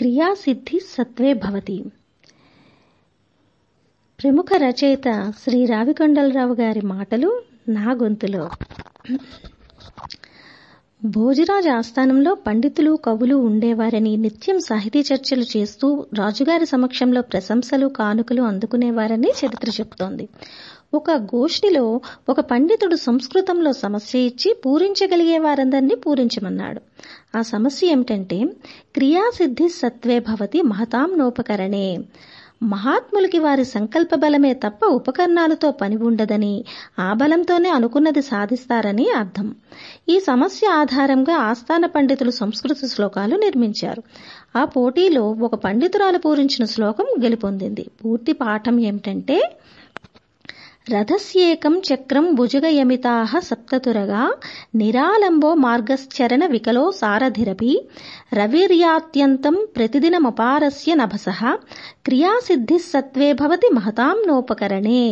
క్రియాసిద్ధి సత్వే భవతి ప్రముఖ రచయిత శ్రీ రావికొండలరావు గారి మాటలు నా గొంతులో భోజిరాజు ఆస్థానంలో పండితులు కవులు ఉండేవారని నిత్యం సాహితీ చర్చలు చేస్తూ రాజుగారి సమక్షంలో ప్రశంసలు కానుకలు అందుకునేవారని చరిత్ర చెబుతోంది ఒక గోష్ఠిలో ఒక పండితుడు సంస్కృతంలో సమస్య ఇచ్చి పూరించగలిగే వారందరినీ పూరించమన్నాడు ఆ సమస్య ఏమిటంటే క్రియాసిద్ధి సత్వే భవతి మహతాం నోపకరణే మహాత్ములకి వారి సంకల్ప బలమే తప్ప ఉపకరణాలతో పని ఉండదని ఆ బలంతోనే అనుకున్నది సాధిస్తారని అర్థం ఈ సమస్య ఆధారంగా ఆస్థాన పండితులు సంస్కృత శ్లోకాలు నిర్మించారు ఆ పోటీలో ఒక పండితురాలు పూరించిన శ్లోకం గెలుపొందింది పూర్తి పాఠం ఏమిటంటే రథస్యేకం చక్రం భుజగయమితాః సప్తతురగా నిరాలంబో మార్గశ్చరణ వికలో సారథిరపి రవిర్యాత్యంతం ప్రతిదినమపారస్య నభస క్రియాసిద్ధిస్సత్వే భవతి మహతాం నోపకరణే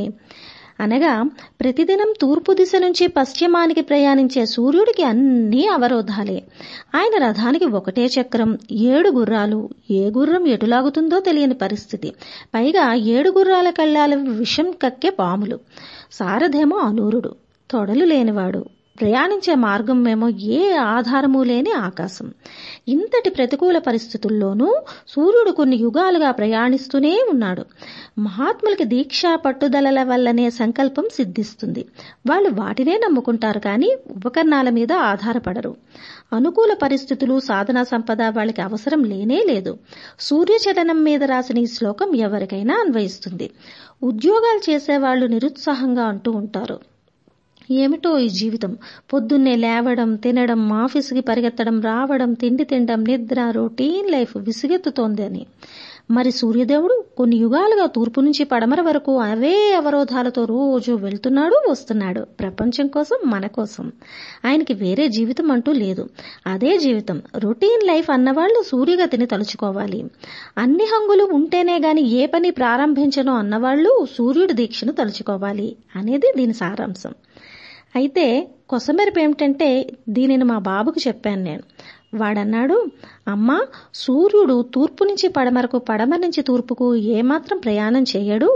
అనగా ప్రతిదినం తూర్పు దిశ నుంచి పశ్చిమానికి ప్రయాణించే సూర్యుడికి అన్నీ అవరోధాలే ఆయన రథానికి ఒకటే చక్రం ఏడు గుర్రాలు ఏ గుర్రం ఎటులాగుతుందో తెలియని పరిస్థితి పైగా ఏడు గుర్రాల కళ్ళాల విషం కక్కే పాములు సారథేమో అనూరుడు తొడలు లేనివాడు ప్రయాణించే మార్గం మేము ఏ ఆధారము లేని ఆకాశం ఇంతటి ప్రతికూల పరిస్థితుల్లోనూ సూర్యుడు కొన్ని యుగాలుగా ప్రయాణిస్తూనే ఉన్నాడు మహాత్ములకి దీక్షా పట్టుదలల వల్లనే సంకల్పం సిద్ధిస్తుంది వాళ్ళు వాటినే నమ్ముకుంటారు కానీ ఉపకరణాల మీద ఆధారపడరు అనుకూల పరిస్థితులు సాధన సంపద వాళ్ళకి అవసరం లేనే లేదు సూర్యచలనం మీద రాసిన ఈ శ్లోకం ఎవరికైనా అన్వయిస్తుంది ఉద్యోగాలు చేసేవాళ్లు నిరుత్సాహంగా అంటూ ఉంటారు ఏమిటో ఈ జీవితం పొద్దున్నే లేవడం తినడం ఆఫీసుకి పరిగెత్తడం రావడం తిండి తినడం నిద్ర రొటీన్ లైఫ్ విసుగెత్తుతోందని మరి సూర్యదేవుడు కొన్ని యుగాలుగా తూర్పు నుంచి పడమర వరకు అవే అవరోధాలతో రోజు వెళ్తున్నాడు వస్తున్నాడు ప్రపంచం కోసం మన కోసం ఆయనకి వేరే జీవితం అంటూ లేదు అదే జీవితం రొటీన్ లైఫ్ అన్నవాళ్ళు సూర్యగతిని తలుచుకోవాలి అన్ని హంగులు ఉంటేనే గాని ఏ పని ప్రారంభించను అన్నవాళ్ళు సూర్యుడి దీక్షను తలుచుకోవాలి అనేది దీని సారాంశం అయితే కొసమెరుపు ఏమిటంటే దీనిని మా బాబుకు చెప్పాను నేను వాడన్నాడు అమ్మ సూర్యుడు తూర్పు నుంచి పడమరకు పడమర నుంచి తూర్పుకు ఏమాత్రం ప్రయాణం చేయడు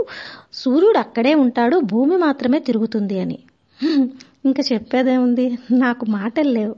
సూర్యుడు అక్కడే ఉంటాడు భూమి మాత్రమే తిరుగుతుంది అని ఇంకా చెప్పేదేముంది నాకు మాటలు లేవు